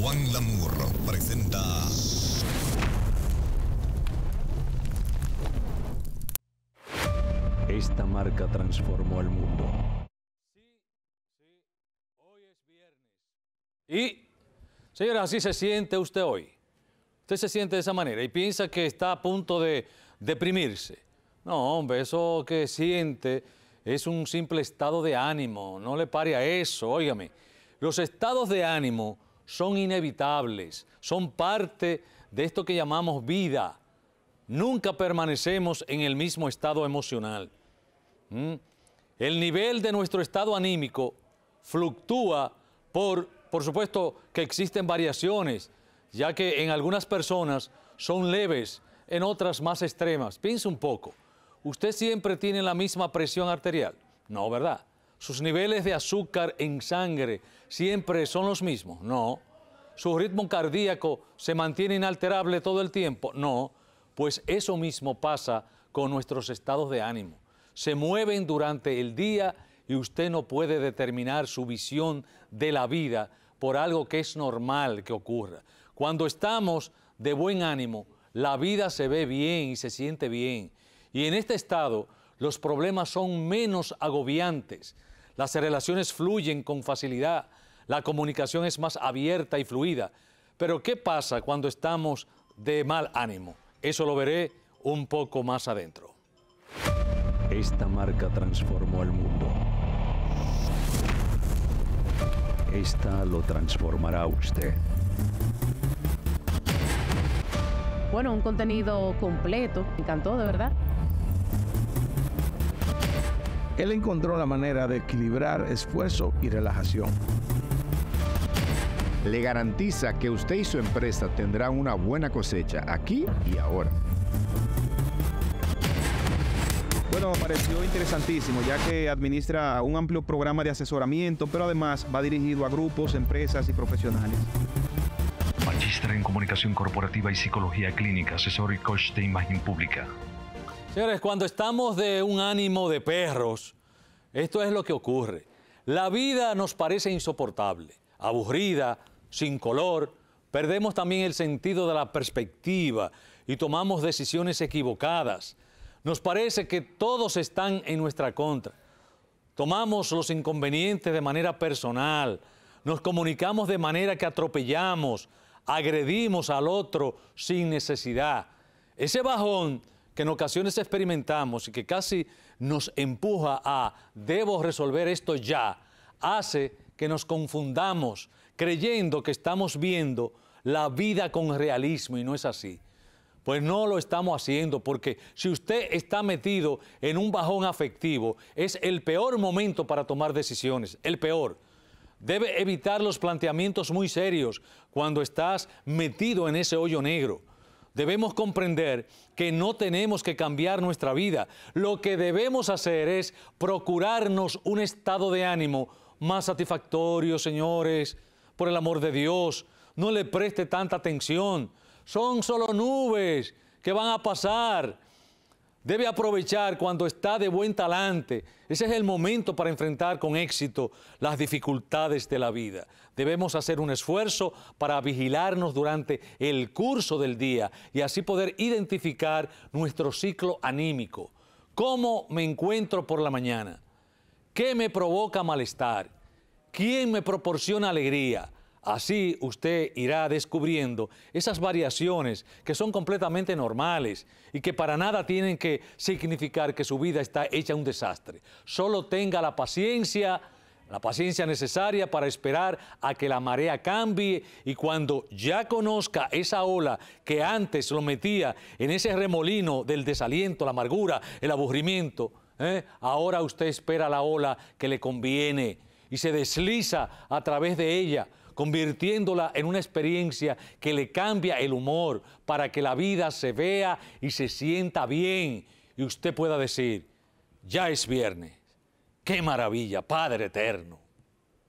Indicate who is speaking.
Speaker 1: Juan Lamour presenta. Esta marca transformó el mundo. Sí, sí, hoy es viernes. Y, señora, así se siente usted hoy. Usted se siente de esa manera y piensa que está a punto de deprimirse. No, hombre, eso que siente es un simple estado de ánimo. No le pare a eso, óigame. Los estados de ánimo son inevitables, son parte de esto que llamamos vida. Nunca permanecemos en el mismo estado emocional. ¿Mm? El nivel de nuestro estado anímico fluctúa por, por supuesto que existen variaciones, ya que en algunas personas son leves, en otras más extremas. Piense un poco, ¿usted siempre tiene la misma presión arterial? No, ¿verdad? sus niveles de azúcar en sangre siempre son los mismos, no. Su ritmo cardíaco se mantiene inalterable todo el tiempo, no. Pues eso mismo pasa con nuestros estados de ánimo. Se mueven durante el día y usted no puede determinar su visión de la vida por algo que es normal que ocurra. Cuando estamos de buen ánimo, la vida se ve bien y se siente bien. Y en este estado los problemas son menos agobiantes, las relaciones fluyen con facilidad, la comunicación es más abierta y fluida. Pero ¿qué pasa cuando estamos de mal ánimo? Eso lo veré un poco más adentro. Esta marca transformó el mundo. Esta lo transformará usted. Bueno, un contenido completo. Me encantó, de verdad él encontró la manera de equilibrar esfuerzo y relajación. Le garantiza que usted y su empresa tendrán una buena cosecha aquí y ahora. Bueno, me pareció interesantísimo, ya que administra un amplio programa de asesoramiento, pero además va dirigido a grupos, empresas y profesionales. Magistra en Comunicación Corporativa y Psicología Clínica, asesor y coach de imagen pública. Señores, cuando estamos de un ánimo de perros, esto es lo que ocurre. La vida nos parece insoportable, aburrida, sin color. Perdemos también el sentido de la perspectiva y tomamos decisiones equivocadas. Nos parece que todos están en nuestra contra. Tomamos los inconvenientes de manera personal. Nos comunicamos de manera que atropellamos, agredimos al otro sin necesidad. Ese bajón que en ocasiones experimentamos y que casi nos empuja a debo resolver esto ya, hace que nos confundamos creyendo que estamos viendo la vida con realismo y no es así. Pues no lo estamos haciendo porque si usted está metido en un bajón afectivo, es el peor momento para tomar decisiones, el peor. Debe evitar los planteamientos muy serios cuando estás metido en ese hoyo negro Debemos comprender que no tenemos que cambiar nuestra vida. Lo que debemos hacer es procurarnos un estado de ánimo más satisfactorio, señores. Por el amor de Dios, no le preste tanta atención. Son solo nubes que van a pasar. Debe aprovechar cuando está de buen talante. Ese es el momento para enfrentar con éxito las dificultades de la vida. Debemos hacer un esfuerzo para vigilarnos durante el curso del día y así poder identificar nuestro ciclo anímico. ¿Cómo me encuentro por la mañana? ¿Qué me provoca malestar? ¿Quién me proporciona alegría? Así usted irá descubriendo esas variaciones que son completamente normales y que para nada tienen que significar que su vida está hecha un desastre. Solo tenga la paciencia, la paciencia necesaria para esperar a que la marea cambie y cuando ya conozca esa ola que antes lo metía en ese remolino del desaliento, la amargura, el aburrimiento, ¿eh? ahora usted espera la ola que le conviene y se desliza a través de ella convirtiéndola en una experiencia que le cambia el humor para que la vida se vea y se sienta bien y usted pueda decir, ya es viernes, qué maravilla, Padre Eterno.